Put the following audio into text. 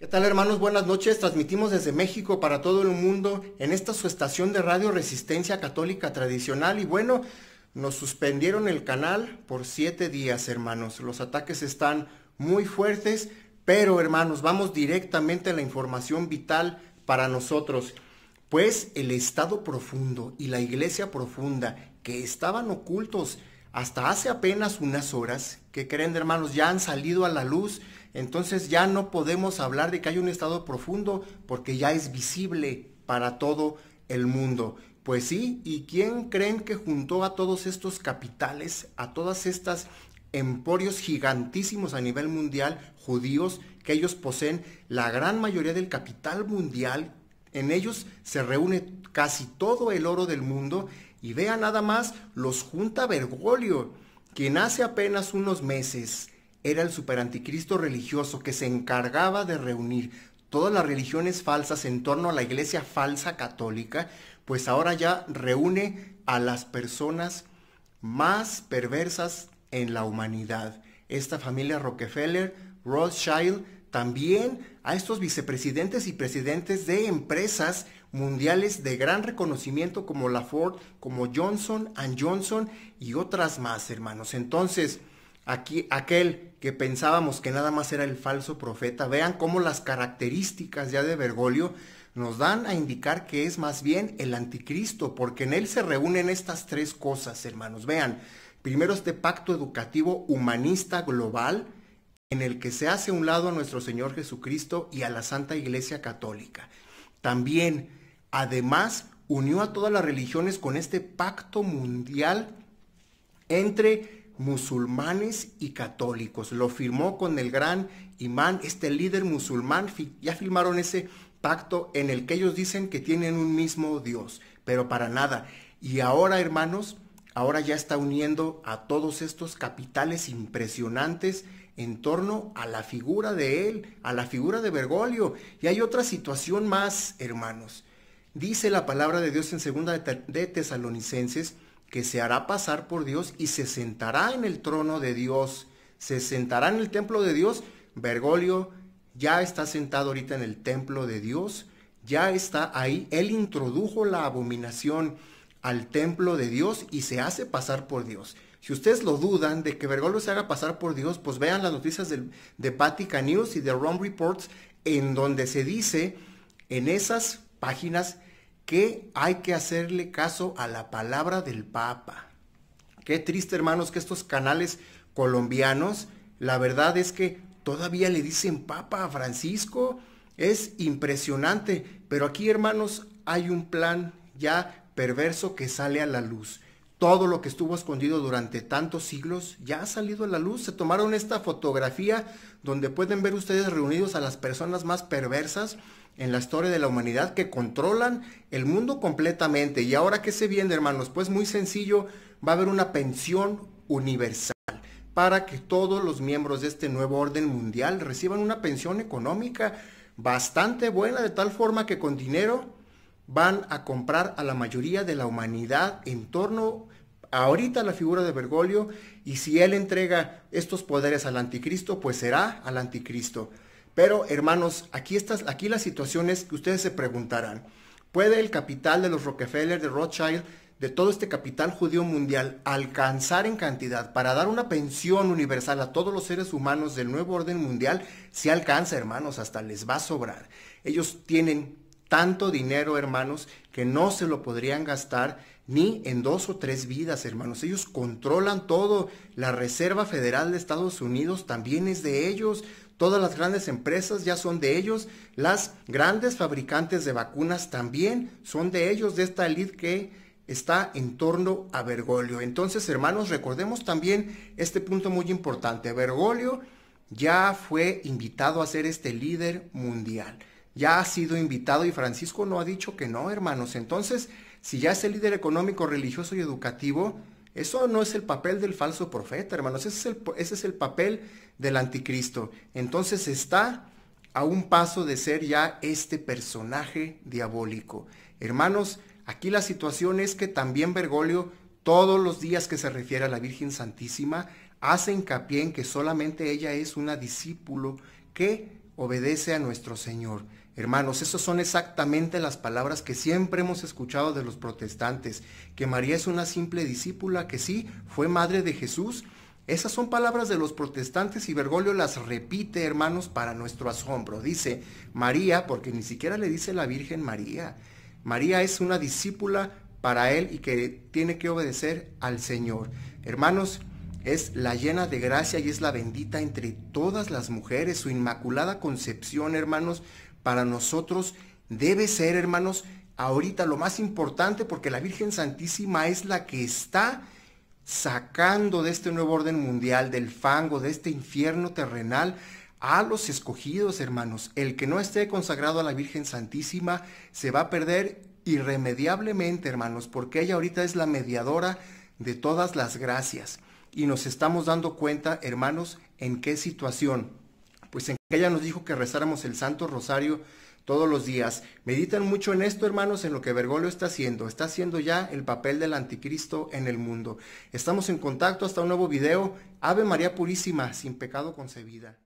¿Qué tal hermanos? Buenas noches. Transmitimos desde México para todo el mundo en esta su estación de radio Resistencia Católica Tradicional. Y bueno, nos suspendieron el canal por siete días hermanos. Los ataques están muy fuertes, pero hermanos, vamos directamente a la información vital para nosotros. Pues el Estado profundo y la Iglesia profunda, que estaban ocultos hasta hace apenas unas horas, que creen hermanos, ya han salido a la luz entonces ya no podemos hablar de que hay un estado profundo porque ya es visible para todo el mundo. Pues sí, ¿y quién creen que juntó a todos estos capitales, a todas estas emporios gigantísimos a nivel mundial, judíos, que ellos poseen la gran mayoría del capital mundial? En ellos se reúne casi todo el oro del mundo y vea nada más, los junta Bergoglio, quien hace apenas unos meses era el superanticristo religioso que se encargaba de reunir todas las religiones falsas en torno a la iglesia falsa católica, pues ahora ya reúne a las personas más perversas en la humanidad. Esta familia Rockefeller, Rothschild, también a estos vicepresidentes y presidentes de empresas mundiales de gran reconocimiento como la Ford, como Johnson ⁇ Johnson y otras más, hermanos. Entonces, Aquí, aquel que pensábamos que nada más era el falso profeta, vean cómo las características ya de Bergoglio nos dan a indicar que es más bien el anticristo, porque en él se reúnen estas tres cosas, hermanos. Vean, primero este pacto educativo humanista global, en el que se hace un lado a nuestro Señor Jesucristo y a la Santa Iglesia Católica. También, además, unió a todas las religiones con este pacto mundial entre musulmanes y católicos. Lo firmó con el gran imán, este líder musulmán. Ya firmaron ese pacto en el que ellos dicen que tienen un mismo Dios, pero para nada. Y ahora, hermanos, ahora ya está uniendo a todos estos capitales impresionantes en torno a la figura de él, a la figura de Bergoglio. Y hay otra situación más, hermanos. Dice la palabra de Dios en segunda de Tesalonicenses que se hará pasar por Dios y se sentará en el trono de Dios, se sentará en el templo de Dios. Bergoglio ya está sentado ahorita en el templo de Dios, ya está ahí. Él introdujo la abominación al templo de Dios y se hace pasar por Dios. Si ustedes lo dudan de que Bergoglio se haga pasar por Dios, pues vean las noticias del, de Vatican News y de Rome Reports, en donde se dice en esas páginas que hay que hacerle caso a la palabra del Papa. Qué triste, hermanos, que estos canales colombianos, la verdad es que todavía le dicen Papa a Francisco. Es impresionante, pero aquí, hermanos, hay un plan ya perverso que sale a la luz. Todo lo que estuvo escondido durante tantos siglos ya ha salido a la luz. Se tomaron esta fotografía donde pueden ver ustedes reunidos a las personas más perversas en la historia de la humanidad que controlan el mundo completamente. Y ahora que se viene, hermanos, pues muy sencillo, va a haber una pensión universal para que todos los miembros de este nuevo orden mundial reciban una pensión económica bastante buena, de tal forma que con dinero van a comprar a la mayoría de la humanidad en torno a ahorita la figura de Bergoglio y si él entrega estos poderes al anticristo, pues será al anticristo. Pero hermanos, aquí, aquí la situación es que ustedes se preguntarán, ¿puede el capital de los Rockefeller, de Rothschild, de todo este capital judío mundial alcanzar en cantidad para dar una pensión universal a todos los seres humanos del nuevo orden mundial, si alcanza, hermanos, hasta les va a sobrar. Ellos tienen tanto dinero, hermanos, que no se lo podrían gastar ni en dos o tres vidas, hermanos. Ellos controlan todo. La Reserva Federal de Estados Unidos también es de ellos todas las grandes empresas ya son de ellos, las grandes fabricantes de vacunas también son de ellos, de esta elite que está en torno a Bergoglio. Entonces, hermanos, recordemos también este punto muy importante. Bergoglio ya fue invitado a ser este líder mundial. Ya ha sido invitado y Francisco no ha dicho que no, hermanos. Entonces, si ya es el líder económico, religioso y educativo, eso no es el papel del falso profeta, hermanos. Ese es el, papel del anticristo. Entonces está a un paso de ser ya este personaje diabólico. Hermanos, aquí la situación es que también Bergoglio, todos los días que se refiere a la Virgen Santísima, hace hincapié en que solamente ella es una discípulo que obedece a nuestro Señor. Hermanos, esas son exactamente las palabras que siempre hemos escuchado de los protestantes, que María es una simple discípula, que sí, fue madre de Jesús. Esas son palabras de los protestantes y Bergoglio las repite, hermanos, para nuestro asombro. Dice María, porque ni siquiera le dice la Virgen María. María es una discípula para él y que tiene que obedecer al Señor. Hermanos, es la llena de gracia y es la bendita entre todas las mujeres. Su inmaculada concepción, hermanos, para nosotros debe ser, hermanos, ahorita lo más importante porque la Virgen Santísima es la que está sacando de este nuevo orden mundial, del fango, de este infierno terrenal, a los escogidos, hermanos. El que no esté consagrado a la Virgen Santísima se va a perder irremediablemente, hermanos, porque ella ahorita es la mediadora de todas las gracias. Y nos estamos dando cuenta, hermanos, en qué situación pues en que ella nos dijo que rezáramos el Santo Rosario todos los días. Meditan mucho en esto, hermanos, en lo que Bergoglio está haciendo. Está haciendo ya el papel del anticristo en el mundo. Estamos en contacto hasta un nuevo video. Ave María Purísima, sin pecado concebida.